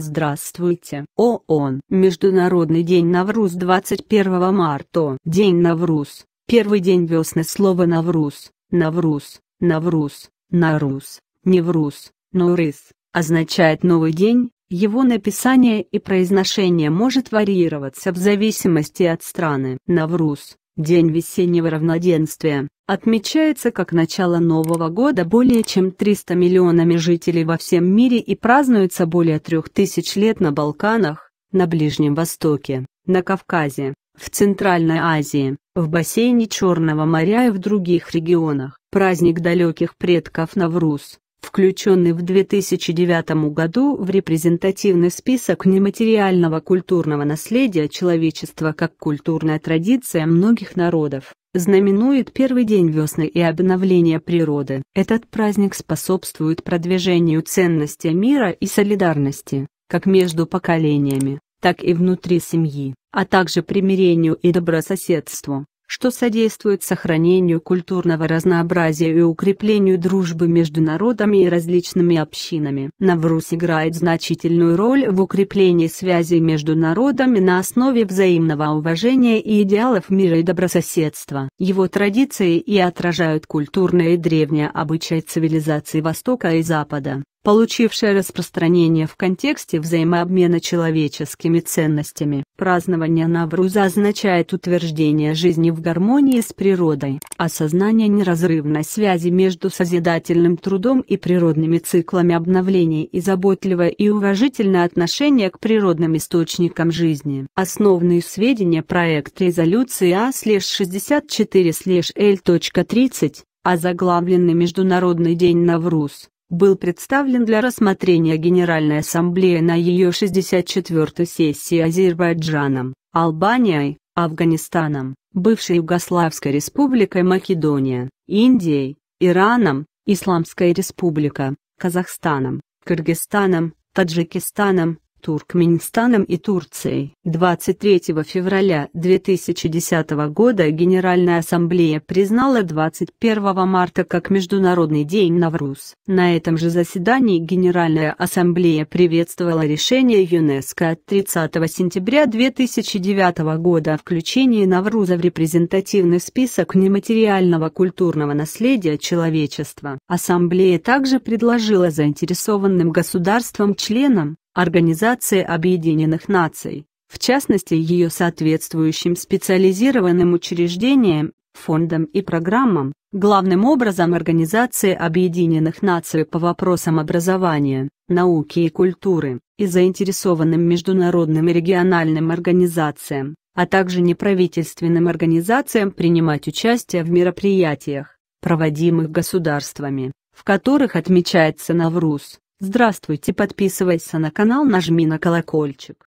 Здравствуйте! ООН Международный день Навруз 21 марта День Навруз Первый день весны слово Навруз, Навруз, Навруз, Нарус, Невруз, Нурыс, означает новый день, его написание и произношение может варьироваться в зависимости от страны. Навруз День весеннего равноденствия отмечается как начало Нового года более чем 300 миллионами жителей во всем мире и празднуется более 3000 лет на Балканах, на Ближнем Востоке, на Кавказе, в Центральной Азии, в бассейне Черного моря и в других регионах. Праздник далеких предков Навруз включенный в 2009 году в репрезентативный список нематериального культурного наследия человечества как культурная традиция многих народов, знаменует первый день весны и обновления природы. Этот праздник способствует продвижению ценности мира и солидарности, как между поколениями, так и внутри семьи, а также примирению и добрососедству что содействует сохранению культурного разнообразия и укреплению дружбы между народами и различными общинами. Навруз играет значительную роль в укреплении связей между народами на основе взаимного уважения и идеалов мира и добрососедства. Его традиции и отражают культурные и древние обычаи цивилизации Востока и Запада получившее распространение в контексте взаимообмена человеческими ценностями. Празднование Навруза означает утверждение жизни в гармонии с природой, осознание неразрывной связи между созидательным трудом и природными циклами обновления и заботливое и уважительное отношение к природным источникам жизни. Основные сведения проект резолюции А-64-L.30 озаглавленный Международный день Навруз был представлен для рассмотрения Генеральной Ассамблеи на ее 64-й сессии Азербайджаном, Албанией, Афганистаном, бывшей Югославской республикой Македония, Индией, Ираном, Исламской республикой, Казахстаном, Кыргызстаном, Таджикистаном, Туркменистаном и Турцией. 23 февраля 2010 года Генеральная Ассамблея признала 21 марта как Международный день Навруз. На этом же заседании Генеральная Ассамблея приветствовала решение ЮНЕСКО от 30 сентября 2009 года о включении Навруза в репрезентативный список нематериального культурного наследия человечества. Ассамблея также предложила заинтересованным государствам-членам Организации Объединенных Наций, в частности ее соответствующим специализированным учреждениям, фондам и программам, главным образом Организации Объединенных Наций по вопросам образования, науки и культуры, и заинтересованным международным и региональным организациям, а также неправительственным организациям принимать участие в мероприятиях, проводимых государствами, в которых отмечается Навруз. Здравствуйте, подписывайся на канал, нажми на колокольчик.